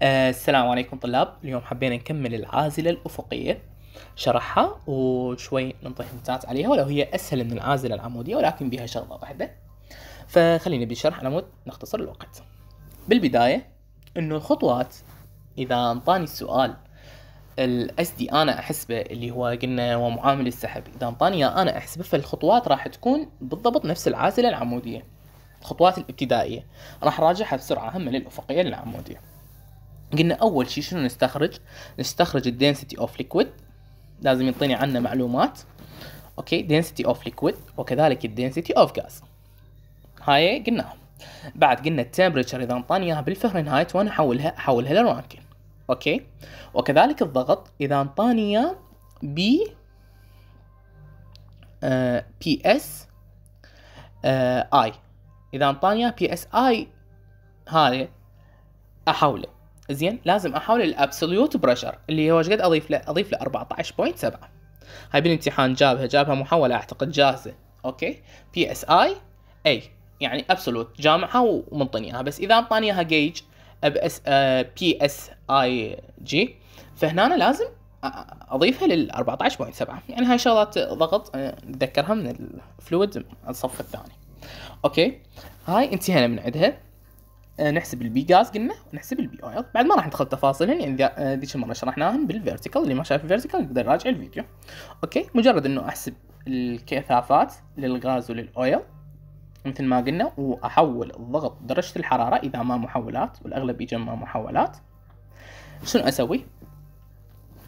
آه، السلام عليكم طلاب اليوم حبينا نكمل العازلة الأفقية شرحها وشوي ننطي هنتات عليها ولو هي أسهل من العازلة العمودية ولكن بها شغلة واحدة فخلينا على مود نختصر الوقت بالبداية أنه الخطوات إذا أنطاني السؤال الاس دي انا احسبه اللي هو قلنا هو معامل السحب اذا انطاني انا احسبه فالخطوات راح تكون بالضبط نفس العازله العموديه الخطوات الابتدائيه راح اراجعها بسرعه هم من الافقيه للعموديه قلنا اول شيء شنو نستخرج نستخرج الدنسيتي اوف ليكويد لازم يعطيني عنه معلومات اوكي density of liquid وكذلك density of gas هاي قلنا بعد قلنا التمبريتشر اذا انطاني اياها بالفهرنهايت وانا احولها احولها لرانكين اوكي وكذلك الضغط اذا انطاني اياه ب بي اس اي اذا انطاني اياه بي اس اي هذا احوله زين لازم احاول الابسوليوت بريشر اللي هو ايش قد اضيف له اضيف له 14.7 هاي بالامتحان جابها جابها محاوله اعتقد جاهزه اوكي بي اس اي اي يعني ابسولوت جامعها ومنطيني اياها بس اذا انطاني اياها جيج بي اس آه، اي جي فهنا أنا لازم اضيفها لل 14.7 يعني هاي شغلات ضغط نتذكرها من الفلويد الصف الثاني اوكي هاي انتهينا من عندها آه، نحسب البي جاز قلنا ونحسب البي اويل بعد ما راح ندخل تفاصيل يعني آه، ذيك المره شرحناهم بالفيرتيكال اللي ما شاف الفيرتيكال يقدر يراجع الفيديو اوكي مجرد انه احسب الكثافات للغاز وللاويل مثل ما قلنا واحول الضغط درجه الحراره اذا ما محولات والاغلب يجمع محولات شنو اسوي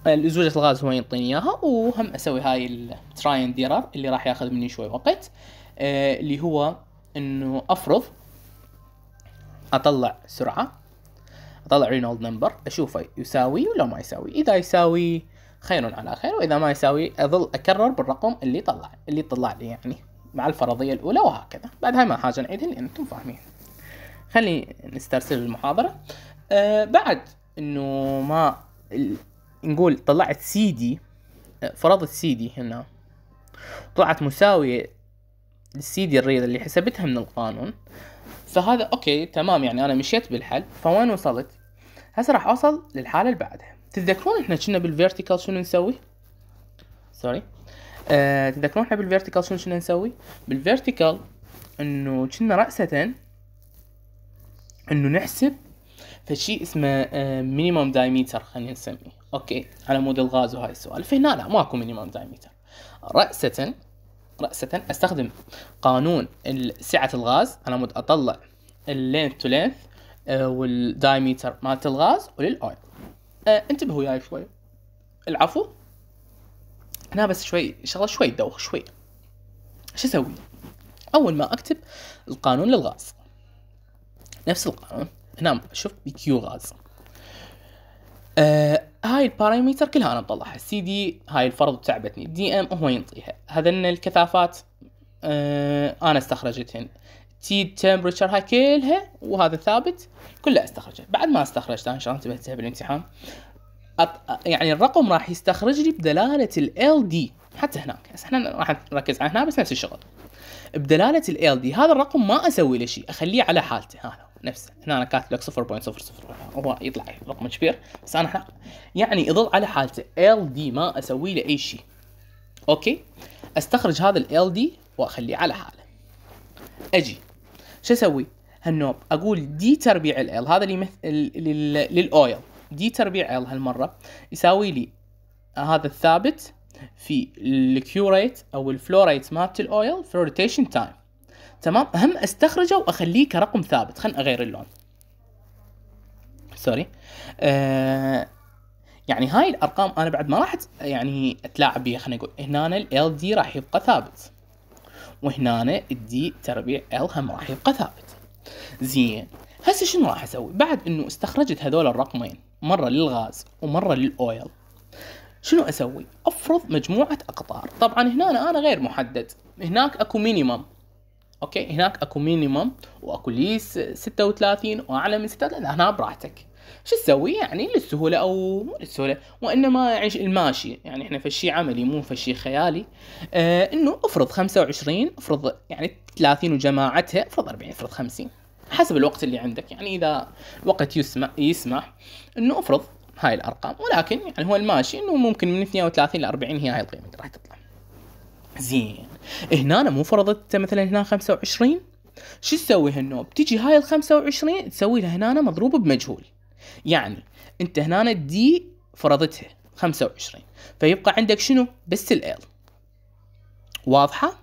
الزوجة الغاز هو يعطيني اياها وهم اسوي هاي التراين ديرر اللي راح ياخذ مني شوي وقت آه، اللي هو انه افرض اطلع سرعه اطلع رينولد نمبر اشوفه يساوي ولا ما يساوي اذا يساوي خير على خير واذا ما يساوي اظل اكرر بالرقم اللي طلع اللي طلع لي يعني مع الفرضيه الاولى وهكذا بعدها ما حاجه نعيدها لان انتم فاهمين خلي نسترسل المحاضره آه بعد انه ما نقول طلعت سي دي آه، فرضت سي دي هنا طلعت مساوية للسي دي الرياض اللي حسبتها من القانون فهذا اوكي تمام يعني انا مشيت بالحل فوين وصلت هسه راح اوصل للحاله اللي بعدها تتذكرون احنا كنا بالفيرتيكال شنو نسوي سوري أه تتذكرون احنا بالفيرتيكال شنو كنا نسوي بالفيرتيكال انه كنا راسه انه نحسب فشي اسمه مينيموم آه، دايميتر خلينا نسميه اوكي على مود الغاز وهاي السوالف هنا لا ماكو مينيموم دايميتر. راسه رأسة أستخدم قانون سعة الغاز على مود أطلع اللينث تو لينث والدايميتر مالت الغاز وللأويل آه، انتبهوا وياي شوي العفو هنا بس شوي شغله شوي دوخ شوي شو اسوي اول ما اكتب القانون للغاز نفس القانون هنا شوف بي كيو غاز آه هاي الباراميتر كلها انا مطلعها السي دي هاي الفرض تعبتني دي ام هو ينطيها هذن الكثافات آه انا استخرجتهن تي تمبرتشر هاي كلها وهذا ثابت كلها استخرجه بعد ما استخرجتها ان شاء الله انتبهت بالامتحان يعني الرقم راح يستخرج لي بدلاله ال دي حتى هناك هسه احنا راح نركز على هنا بس نفس الشغل بدلاله ال دي هذا الرقم ما اسوي له شيء اخليه على حالته هذا نفسه هنا انا كاتب لك 0.001 هو يطلع رقم كبير بس انا حق. يعني يظل على حالته ال دي ما اسوي له اي شيء اوكي استخرج هذا ال دي واخليه على حاله اجي شو اسوي هالنوب اقول دي تربيع ال هذا اللي مثل للاويل دي تربيع ال هالمره يساوي لي هذا الثابت في الكيوريت او الفلوريت مالت الاويل في روتيشن تايم تمام هم استخرجه واخليه كرقم ثابت خلنا اغير اللون سوري آه يعني هاي الارقام انا بعد ما راح يعني اتلاعب بيها خلينا نقول هنا ال دي راح يبقى ثابت وهنا الدي تربيع ال هم راح يبقى ثابت زين هسه شنو راح اسوي بعد انه استخرجت هذول الرقمين مره للغاز ومره للاويل شنو اسوي افرض مجموعه اقطار طبعا هنا انا غير محدد هناك اكو مينيمم اوكي هناك اكو مينيمم واكو ليس 36 واعلى من 36 هنا براحتك شو تسوي يعني للسهولة أو مو للسهولة وإنما يعني الماشي يعني إحنا فشي عملي مو فشي خيالي آه إنه افرض 25 افرض يعني 30 وجماعتها افرض 40 افرض 50 حسب الوقت اللي عندك يعني إذا الوقت يسمح يسمح إنه افرض هاي الأرقام ولكن يعني هو الماشي إنه ممكن من 32 ل 40 هي هاي القيمة راح تطلع زين هنا مو فرضت مثلا هنا 25 شو تسوي هالنوب تجي هاي ال 25 تسوي لها هنا مضروب بمجهول يعني انت هنا الدي فرضتها 25 فيبقى عندك شنو بس ال واضحه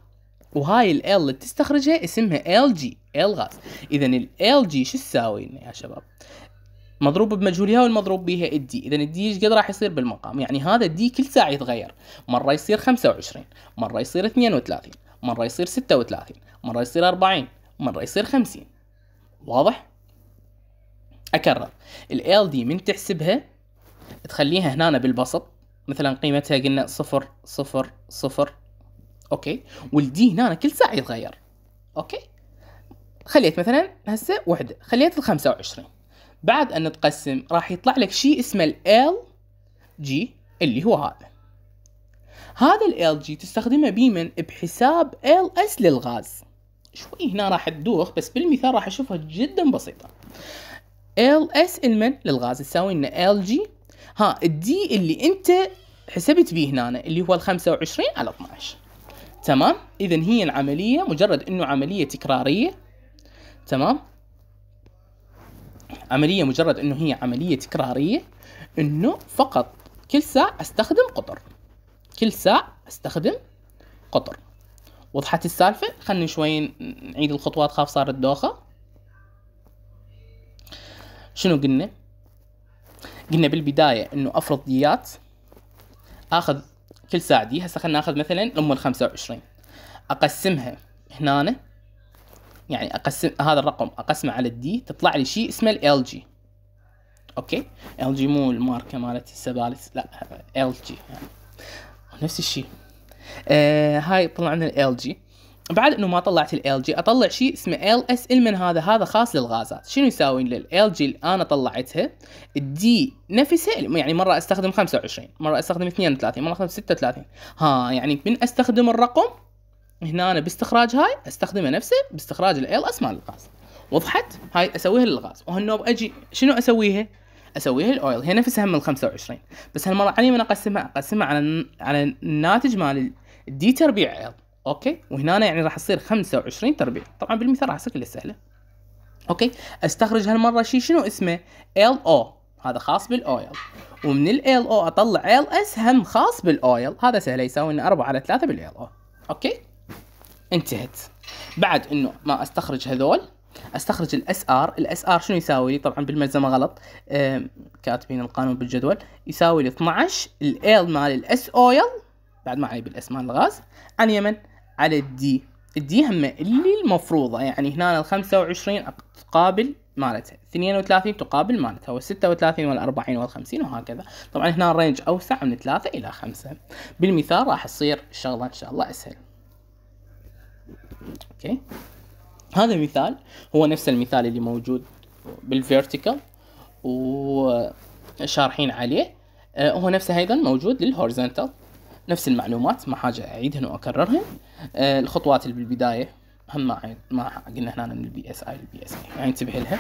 وهاي ال اللي تستخرجها اسمها ال جي ال غاز اذا ال جي شو تساوي يا شباب مضروب بمجهول والمضروب بها الدي اذا الدي ايش قد راح يصير بالمقام يعني هذا الدي كل ساعه يتغير مره يصير 25 مره يصير 32 مره يصير 36 مره يصير 40 مره يصير 50 واضح اكرر ال دي من تحسبها تخليها هنا بالبسط مثلا قيمتها قلنا صفر صفر صفر اوكي والدي هنا كل ساعه يتغير اوكي خليت مثلا هسه وحده خليت ال 25 بعد أن تقسم راح يطلع لك شيء اسمه ال جي اللي هو هذا هذا ال جي تستخدمه بيمن بحساب ال اس للغاز شوي هنا راح تدوخ بس بالمثال راح أشوفها جدا بسيطة ال اس المن للغاز تساوي لنا ال جي ها الدي اللي انت حسبت بيه هنا اللي هو ال 25 على 12 تمام اذا هي العمليه مجرد انه عمليه تكراريه تمام عملية مجرد انه هي عملية تكرارية انه فقط كل ساعة استخدم قطر كل ساعة استخدم قطر وضحت السالفة خلينا شوي نعيد الخطوات خاف صارت دوخة شنو قلنا قلنا بالبداية انه افرض ديات اخذ كل ساعة دي هسه خلينا ناخذ مثلا ام ال 25 اقسمها هنا يعني اقسم هذا الرقم اقسمه على الدي تطلع لي شيء اسمه ال جي اوكي ال جي مو الماركه مالت السبالس لا ال جي يعني نفس الشيء آه هاي طلع لنا ال جي بعد انه ما طلعت ال جي اطلع شيء اسمه ال اس ال من هذا هذا خاص للغازات شنو يساوي لل جي اللي انا طلعتها الدي نفسها يعني مره استخدم 25 مره استخدم 32 مره استخدم 36 ها يعني من استخدم الرقم هنا أنا باستخراج هاي أستخدمه نفسه باستخراج ال اس مال الغاز وضحت هاي أسويها للغاز وهالنوب أجي شنو أسويها اسويها الاويل هي نفسها من 25 بس هالمره علي من اقسمها اقسمها على على الناتج مال الدي تربيع ال اوكي وهنا يعني راح تصير 25 تربيع طبعا بالمثال راح تصير كلش سهله اوكي استخرج هالمره شيء شنو اسمه ال او هذا خاص بالاويل ومن ال او اطلع ال اس هم خاص بالاويل هذا سهل يساوي لنا 4 على 3 بالال او اوكي انتهت بعد انه ما استخرج هذول استخرج الاس ار الاس ار شنو يساوي لي طبعا بالملزمه غلط كاتبين القانون بالجدول يساوي لي 12 الال مال الاس اويل بعد ما علي بالاس مال الغاز عن يمن على الدي الدي هم اللي المفروضه يعني هنا ال 25 تقابل مالتها 32 تقابل مالتها وال 36 وال 40 وال 50 وهكذا طبعا هنا الرينج اوسع من 3 الى 5 بالمثال راح تصير الشغله ان شاء الله اسهل اوكي هذا مثال هو نفس المثال اللي موجود بالفيرتيكال وشارحين عليه آه، هو نفسه ايضا موجود للهوريزونتال نفس المعلومات ما حاجه اعيدهن واكررهن آه، الخطوات اللي بالبدايه هم ما ما قلنا هنا من البي اس اي للبي اس اي يعني انتبه لها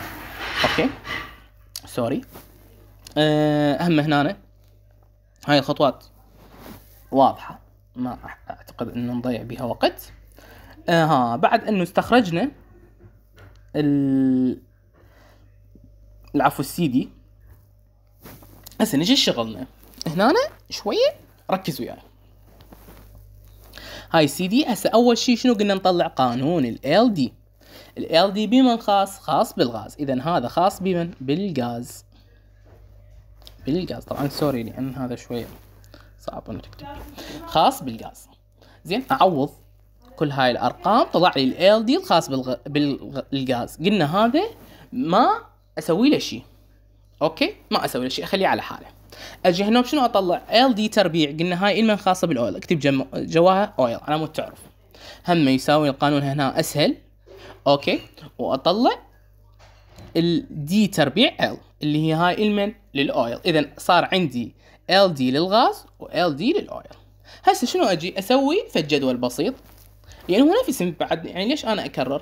اوكي سوري اهم آه، هنا هاي الخطوات واضحه ما اعتقد انه نضيع بها وقت اها آه بعد انه استخرجنا ال العفو السي دي هسه نجي شغلنا هنا شويه ركز وياي هاي السي دي هسه اول شيء شنو قلنا نطلع قانون ال دي ال دي بمن خاص خاص بالغاز اذا هذا خاص بمن بالغاز بالغاز طبعا سوري لان هذا شويه صعب انك تكتب خاص بالغاز زين اعوض كل هاي الارقام طلع لي ال دي الخاص بالغ... بالغاز قلنا هذا ما اسوي له شيء اوكي ما اسوي له شيء اخليه على حاله اجي هنا شنو اطلع ال دي تربيع قلنا هاي المن خاصه بالاويل اكتب جم... جواها اويل على مود تعرف هم يساوي القانون هنا اسهل اوكي واطلع دي تربيع ال اللي هي هاي المن للاويل اذا صار عندي ال دي للغاز وال دي للاويل هسه شنو اجي اسوي في الجدول بسيط يعني هو من بعد يعني ليش انا اكرر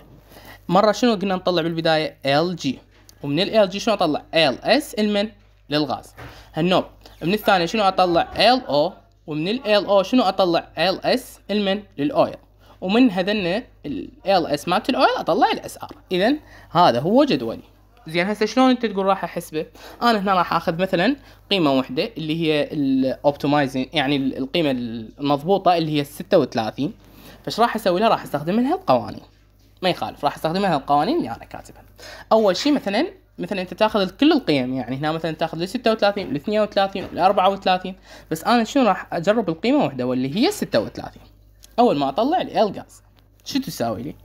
مره شنو قلنا نطلع بالبدايه ال جي ومن ال جي شنو اطلع ال اس المن للغاز هالنوب من الثانيه شنو اطلع ال او ومن ال او شنو اطلع ال اس المن للاويل ومن هذن ال اس مالت الاويل اطلع الاس ار اذا هذا هو جدولي زين هسه شلون انت تقول راح احسبه؟ انا هنا راح اخذ مثلا قيمه واحده اللي هي الاوبتمايزنج يعني القيمه المضبوطه اللي هي 36 فايش راح اسوي لها راح استخدم لها القوانين ما يخالف راح استخدم منها القوانين اللي انا كاتبها اول شيء مثلا مثلا انت تاخذ كل القيم يعني هنا مثلا تاخذ ال 36 ال 32 ال 34 بس انا شنو راح اجرب القيمه واحده واللي هي 36 اول ما اطلع ال جاز شو تساوي لي؟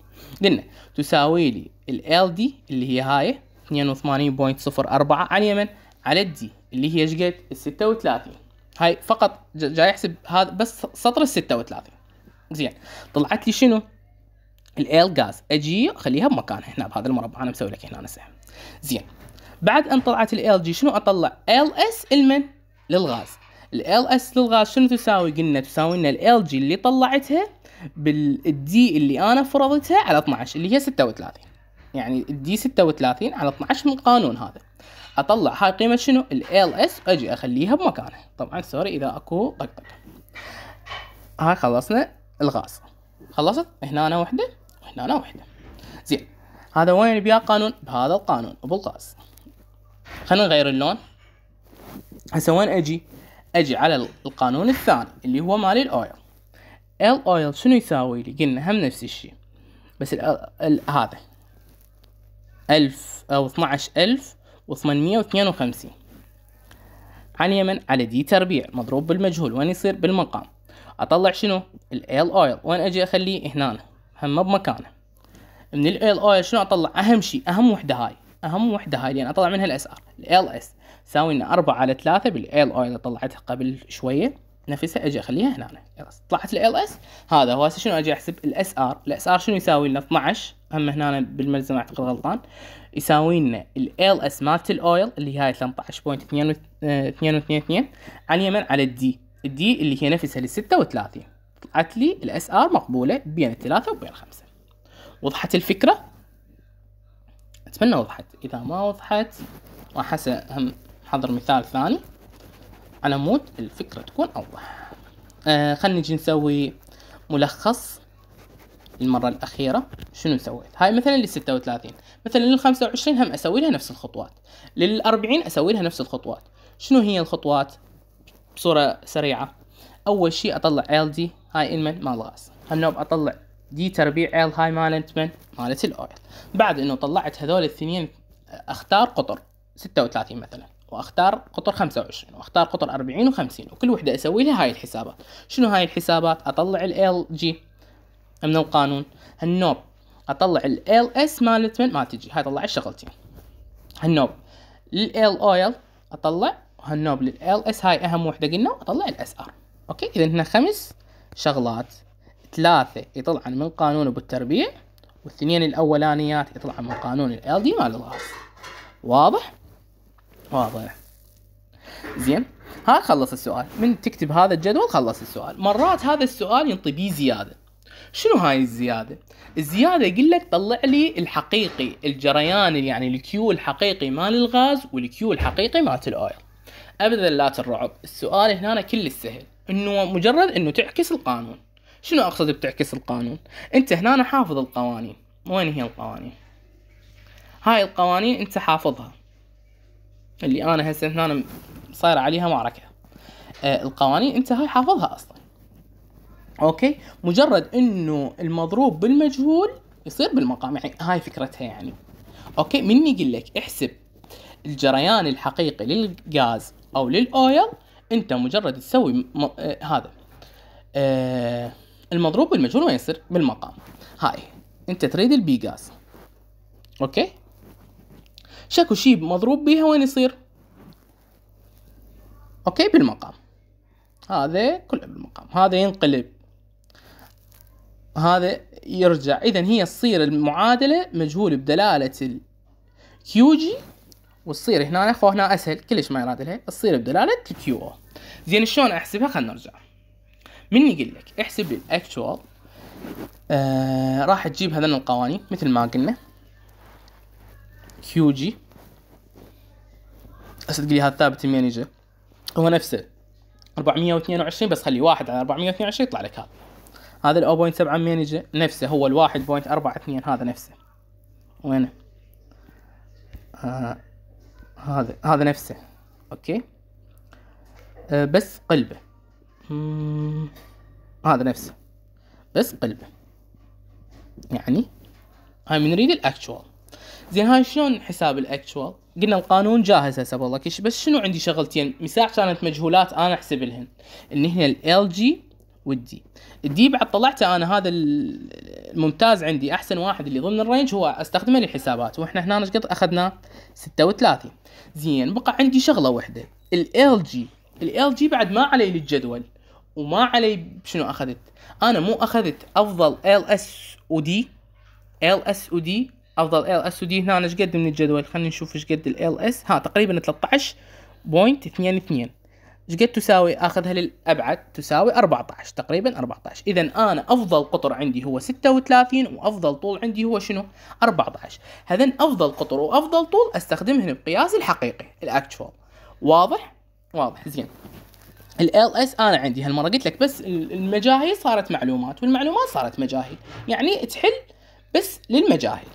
قلنا تساوي لي ال دي اللي هي هاي 82.04 على اليمن على الدي اللي هي ايش قد؟ ال 36 هاي فقط جاي احسب هذا بس سطر ال 36 زين طلعت لي شنو الال جاز اجي اخليها بمكانها هنا بهذا المربع انا مسوي لك هنا سهم زين بعد ان طلعت الال جي شنو اطلع ال اس المن للغاز الال اس للغاز شنو تساوي قلنا تساوي لنا الال جي اللي طلعتها بالدي اللي انا فرضتها على 12 اللي هي 36 يعني الدي 36 على 12 من القانون هذا اطلع هاي قيمه شنو ال اس اجي اخليها بمكانها طبعا سوري اذا اكو طقطقه هاي خلصنا الغاز خلصت هنا وحده وهنا وحده زين هذا وين بيا قانون بهذا القانون وبالغاز خلينا نغير اللون هسه وين اجي اجي على القانون الثاني اللي هو مال الاويل الاويل شنو يساوي لي قلنا هم نفس الشيء بس الـ الـ هذا ألف أو اثناعش ألف وثمانمية واثنين وخمسين عن يمن على دي تربيع مضروب بالمجهول وين يصير بالمقام اطلع شنو ال اويل وين اجي اخليه هنا هم بمكانه من ال اويل شنو اطلع اهم شيء اهم وحده هاي اهم وحده هاي لان اطلع منها الاس ار ال اس تساوي لنا 4 على 3 بالال اويل اللي طلعتها قبل شويه نفسها اجي اخليها هنا طلعت ال اس هذا هو شنو اجي احسب الاس ار الاس ار شنو يساوي لنا 12 هم هنا بالملزم اعتقد غلطان يساوي لنا ال اس مالت الاويل اللي هي 18.222 على اليمن على الدي دي اللي هي نفسها لل 36 طلعت لي الاس ار مقبولة بين الثلاثة وبين الخمسة وضحت الفكرة؟ أتمنى وضحت إذا ما وضحت راح هسه هم حضر مثال ثاني على مود الفكرة تكون أوضح آه خلينا نجي نسوي ملخص المرة الأخيرة شنو سويت هاي مثلا لل 36 مثلا لل 25 هم أسوي لها نفس الخطوات لل 40 أسوي لها نفس الخطوات شنو هي الخطوات بصورة سريعة أول شي أطلع ال دي هاي مال غاز هالنوب أطلع دي تربيع ال هاي مالت مالت الأويل بعد إنه طلعت هذول الاثنين أختار قطر ستة وثلاثين مثلا واختار قطر 25 واختار قطر 40 و50 وكل وحده اسوي لها هاي الحسابات شنو هاي الحسابات اطلع ال جي من القانون هالنوب اطلع ال اس مالت من ما تجي هاي طلعت شغلتين هالنوب ال اويل اطلع هالنوب للال اس هاي اهم وحده قلنا اطلع الاس ار اوكي اذا هنا خمس شغلات ثلاثه يطلعن من قانون ابو التربيع والثنين الاولانيات يطلعن من قانون ال دي مال الغاز واضح واضح زين ها خلص السؤال من تكتب هذا الجدول خلص السؤال مرات هذا السؤال ينطي بيه زياده شنو هاي الزياده الزياده يقول لك طلع لي الحقيقي الجريان يعني الكيو الحقيقي مال الغاز والكيو الحقيقي مال الاويل ابدا لا ترعب السؤال هنا كل السهل انه مجرد انه تعكس القانون شنو اقصد بتعكس القانون انت هنا حافظ القوانين وين هي القوانين هاي القوانين انت حافظها اللي انا هسه هنا صاير عليها معركه آه القوانين انت هاي حافظها اصلا اوكي مجرد انه المضروب بالمجهول يصير بالمقام يعني هاي فكرتها يعني اوكي من يقول لك احسب الجريان الحقيقي للغاز او للاويل انت مجرد تسوي م... آه هذا آه المضروب والمجهول وين يصير بالمقام هاي انت تريد جاز اوكي شكو شيء مضروب بيها وين يصير اوكي بالمقام هذا كله بالمقام هذا ينقلب هذا يرجع اذا هي تصير المعادله مجهول بدلاله جي وتصير هنا خو هنا اسهل كلش ما يراد لها تصير بدلاله الكيو او زين شلون احسبها خلينا نرجع من يقول لك احسب الاكتوال آه راح تجيب هذين القوانين مثل ما قلنا كيو جي اصدق لي هذا ثابت من يجي هو نفسه 422 بس خلي واحد على 422 يطلع لك هذا هذا ال 0.7 من يجي نفسه هو ال 1.42 هذا نفسه وينه آه هذا هذا نفسه اوكي آه، بس قلبه هذا نفسه بس قلبه يعني هاي من نريد الاكتوال زين هاي شلون حساب الاكتوال قلنا القانون جاهز هسه والله كش بس شنو عندي شغلتين مساع كانت مجهولات انا احسب لهن اللي هي ال جي والدي الدي بعد طلعته انا هذا الممتاز عندي احسن واحد اللي ضمن الرينج هو استخدمه للحسابات واحنا هنا ايش قد اخذنا 36 زين بقى عندي شغله واحده ال جي ال جي بعد ما علي للجدول وما علي شنو اخذت انا مو اخذت افضل ال اس ودي ال اس ودي افضل ال اس ودي هنا ايش قد من الجدول خلينا نشوف ايش قد ال اس ها تقريبا 13.22 ايش قد تساوي اخذها للابعد تساوي 14 تقريبا 14 اذا انا افضل قطر عندي هو 36 وافضل طول عندي هو شنو 14 هذا افضل قطر وافضل طول استخدمهن بقياس الحقيقي الاكتشوال واضح واضح زين ال اس انا عندي هالمره قلت لك بس المجاهيل صارت معلومات والمعلومات صارت مجاهيل يعني تحل بس للمجاهيل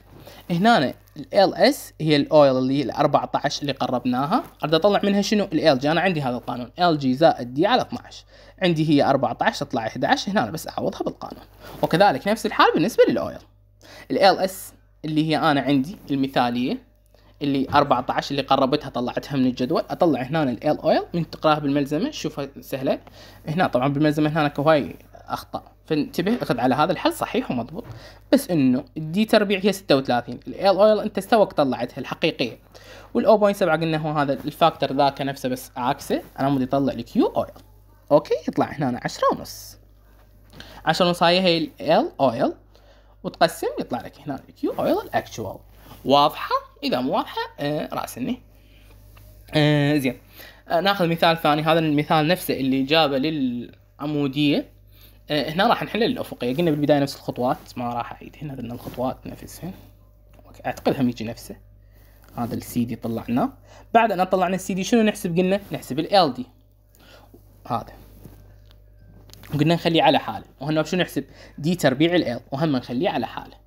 هنا ال اس هي الاويل اللي هي ال 14 اللي قربناها اريد اطلع منها شنو ال جي انا عندي هذا القانون ال جي زائد دي على 12 عندي هي 14 تطلع 11 هنا أنا بس اعوضها بالقانون وكذلك نفس الحال بالنسبه للاويل ال اس اللي هي انا عندي المثاليه اللي 14 اللي قربتها طلعتها من الجدول اطلع هنا ال اويل من تقراها بالملزمه شوفها سهله هنا طبعا بالملزمه هنا هواي اخطاء فانتبه اخذ على هذا الحل صحيح ومضبوط بس انه الدي تربيع هي 36 الاي ال اويل انت استوك طلعتها الحقيقيه والاو بوينت 7 قلنا هو هذا الفاكتور ذاك نفسه بس عكسه انا مودي اطلع لك يو اويل اوكي يطلع هنا 10 ونص 10 ونص هاي هي ال اويل وتقسم يطلع لك هنا الكيو اويل الاكتوال واضحه اذا مو واضحه آه راسلني آه زين آه ناخذ مثال ثاني هذا المثال نفسه اللي جابه للعموديه آه، هنا راح نحلل الأفقية قلنا بالبداية نفس الخطوات ما راح أعيد هنا لأن الخطوات نفسها أعتقد هم يجي نفسه هذا السي دي طلعناه بعد أن طلعنا السي دي شنو نحسب قلنا نحسب ال دي هذا وقلنا نخليه على حاله وهنا شنو نحسب دي تربيع ال وهم نخليه على حاله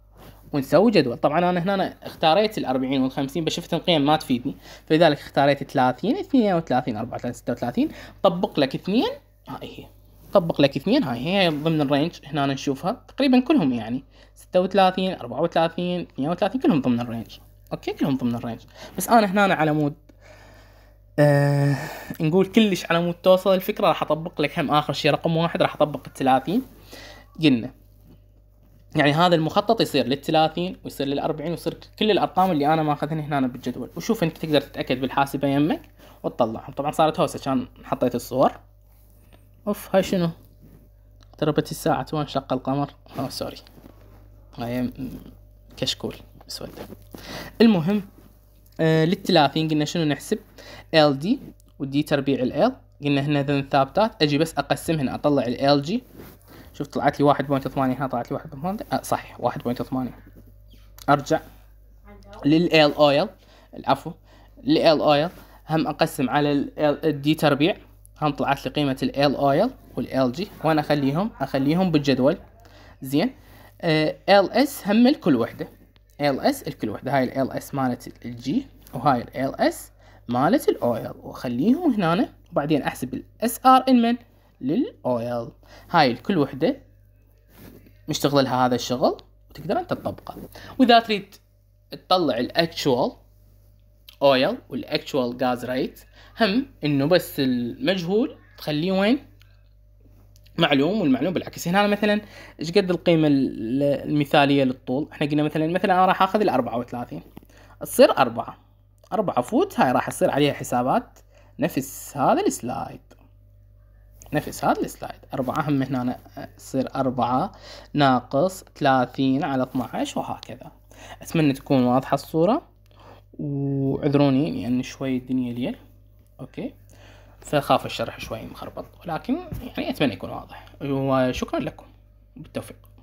ونسوي جدول طبعا انا هنا اختاريت ال 40 وال 50 بس شفت القيم ما تفيدني فلذلك اختاريت 30 32 34 36 طبق لك اثنين هاي هي طبق لك اثنين هاي هي ضمن الرينج هنا نشوفها تقريبا كلهم يعني ستة وثلاثين أربعة وثلاثين اثنين وثلاثين كلهم ضمن الرينج اوكي كلهم ضمن الرينج بس انا هنا على مود آه نقول كلش على مود توصل الفكرة راح اطبق لك هم اخر شيء رقم واحد راح اطبق الثلاثين قلنا يعني هذا المخطط يصير للثلاثين ويصير للأربعين ويصير كل الأرقام اللي أنا ماخذهن هنا بالجدول وشوف أنت تقدر تتأكد بالحاسبة يمك وتطلعهم طبعا صارت هوسة عشان حطيت الصور اوف هاي شنو اقتربت الساعة وانشق انشق القمر اوه سوري هاي كشكول اسود المهم آه للثلاثين قلنا شنو نحسب ال دي ودي تربيع ال ال قلنا هنا ذن ثابتات اجي بس اقسمهن اطلع ال ال جي شوف طلعت لي واحد بوينت ثمانية هنا طلعت لي واحد بوينت آه صحيح واحد بوينت ثمانية ارجع للال اويل العفو لل اويل هم اقسم على الدي تربيع هم طلعت لي قيمة ال oil وال G وأنا أخليهم أخليهم بالجدول زين آه، L S هم الكل وحدة L S الكل وحدة هاي ال S مالت الجي وهاي ال S مالت oil واخليهم هنا وبعدين احسب الاس ار ان من oil هاي الكل وحدة مشتغل لها هذا الشغل وتقدر انت تطبقه واذا تريد تطلع actual اويل actual جاز ريت هم انه بس المجهول تخليه وين معلوم والمعلوم بالعكس هنا مثلا ايش قد القيمه المثاليه للطول احنا قلنا مثلا مثلا انا راح اخذ الاربعة 34 تصير 4 4 فوت هاي راح يصير عليها حسابات نفس هذا السلايد نفس هذا السلايد أربعة هم هنا تصير أربعة ناقص ثلاثين على عشر وهكذا أتمنى تكون واضحة الصورة وعذروني لأن يعني شوي الدنيا ليل أوكي فخاف الشرح شوي مخربط ولكن يعني أتمنى يكون واضح وشكرا لكم بالتوفيق